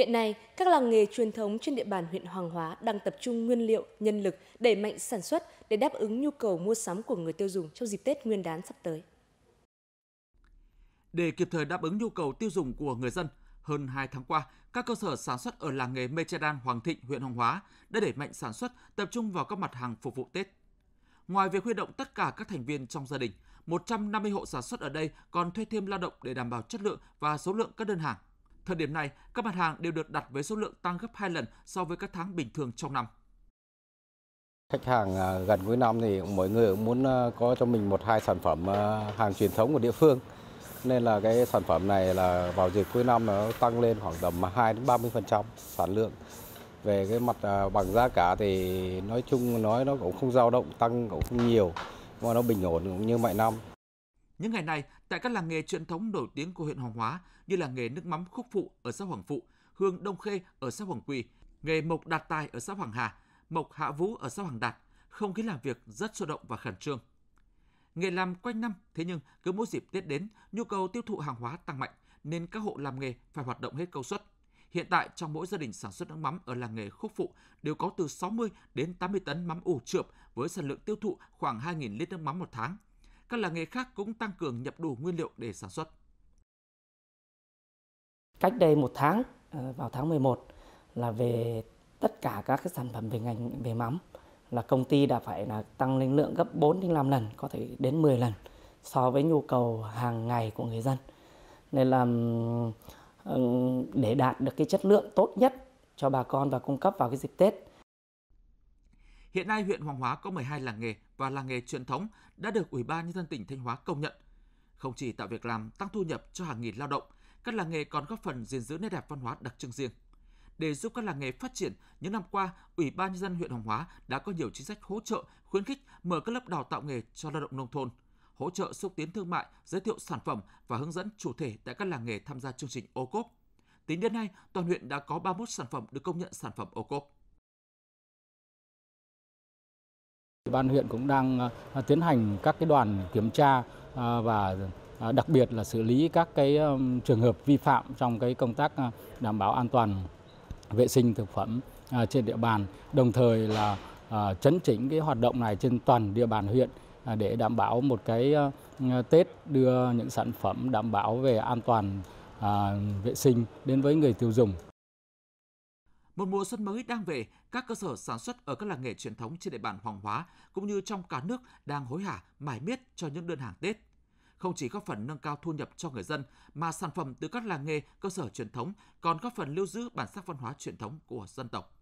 Hiện nay, các làng nghề truyền thống trên địa bàn huyện Hoàng Hóa đang tập trung nguyên liệu, nhân lực đẩy mạnh sản xuất để đáp ứng nhu cầu mua sắm của người tiêu dùng trong dịp Tết Nguyên đán sắp tới. Để kịp thời đáp ứng nhu cầu tiêu dùng của người dân, hơn 2 tháng qua, các cơ sở sản xuất ở làng nghề Mê Che Đan, Hoàng Thịnh, huyện Hoàng Hóa đã đẩy mạnh sản xuất, tập trung vào các mặt hàng phục vụ Tết. Ngoài việc huy động tất cả các thành viên trong gia đình, 150 hộ sản xuất ở đây còn thuê thêm lao động để đảm bảo chất lượng và số lượng các đơn hàng. Thời điểm này, các mặt hàng đều được đặt với số lượng tăng gấp 2 lần so với các tháng bình thường trong năm. Khách hàng à, gần cuối năm thì mọi người cũng muốn à, có cho mình một hai sản phẩm à, hàng truyền thống của địa phương. Nên là cái sản phẩm này là vào dịp cuối năm nó tăng lên khoảng tầm 2 đến 30% sản lượng. Về cái mặt bằng giá cả thì nói chung nói nó cũng không dao động, tăng cũng không nhiều mà nó bình ổn cũng như mọi năm. Những ngày này, tại các làng nghề truyền thống nổi tiếng của huyện Hoàng Hóa như là nghề nước mắm Khúc Phụ ở xã Hoàng Phụ, Hương Đông Khê ở xã Hoàng Quỳ, nghề Mộc Đạt Tài ở xã Hoàng Hà, Mộc Hạ Vũ ở xã Hoàng Đạt, không khí làm việc rất sôi động và khẩn trương. Nghề làm quanh năm, thế nhưng cứ mỗi dịp Tết đến, nhu cầu tiêu thụ hàng hóa tăng mạnh nên các hộ làm nghề phải hoạt động hết công suất. Hiện tại trong mỗi gia đình sản xuất nước mắm ở làng nghề Khúc Phụ đều có từ 60 đến 80 tấn mắm ủ trượp với sản lượng tiêu thụ khoảng 2.000 lít nước mắm một tháng – các làng nghề khác cũng tăng cường nhập đủ nguyên liệu để sản xuất. Cách đây một tháng, ờ, vào tháng 11 là về tất cả các cái sản phẩm về ngành về mắm là công ty đã phải là tăng lên lượng gấp 4 đến 5 lần, có thể đến 10 lần so với nhu cầu hàng ngày của người dân. Nên là ờ, để đạt được cái chất lượng tốt nhất cho bà con và cung cấp vào cái dịp Tết. Hiện nay huyện Hoàng Hóa có 12 làng nghề và làng nghề truyền thống đã được Ủy ban nhân dân tỉnh Thanh Hóa công nhận. Không chỉ tạo việc làm, tăng thu nhập cho hàng nghìn lao động, các làng nghề còn góp phần gìn giữ nét đẹp văn hóa đặc trưng riêng. Để giúp các làng nghề phát triển, những năm qua, Ủy ban nhân dân huyện Hoàng Hóa đã có nhiều chính sách hỗ trợ, khuyến khích mở các lớp đào tạo nghề cho lao động nông thôn, hỗ trợ xúc tiến thương mại, giới thiệu sản phẩm và hướng dẫn chủ thể tại các làng nghề tham gia chương trình ô cốp. Tính đến nay, toàn huyện đã có 31 sản phẩm được công nhận sản phẩm ô cốp. ban huyện cũng đang à, tiến hành các cái đoàn kiểm tra à, và à, đặc biệt là xử lý các cái trường hợp vi phạm trong cái công tác đảm bảo an toàn vệ sinh thực phẩm trên địa bàn đồng thời là chấn chỉnh cái hoạt động này trên toàn địa bàn huyện để đảm bảo một cái Tết đưa những sản phẩm đảm bảo về an toàn vệ sinh đến với người tiêu dùng. Một mùa xuân mới đang về, các cơ sở sản xuất ở các làng nghề truyền thống trên địa bàn Hoàng Hóa cũng như trong cả nước đang hối hả mải miết cho những đơn hàng Tết. Không chỉ góp phần nâng cao thu nhập cho người dân mà sản phẩm từ các làng nghề, cơ sở truyền thống còn góp phần lưu giữ bản sắc văn hóa truyền thống của dân tộc.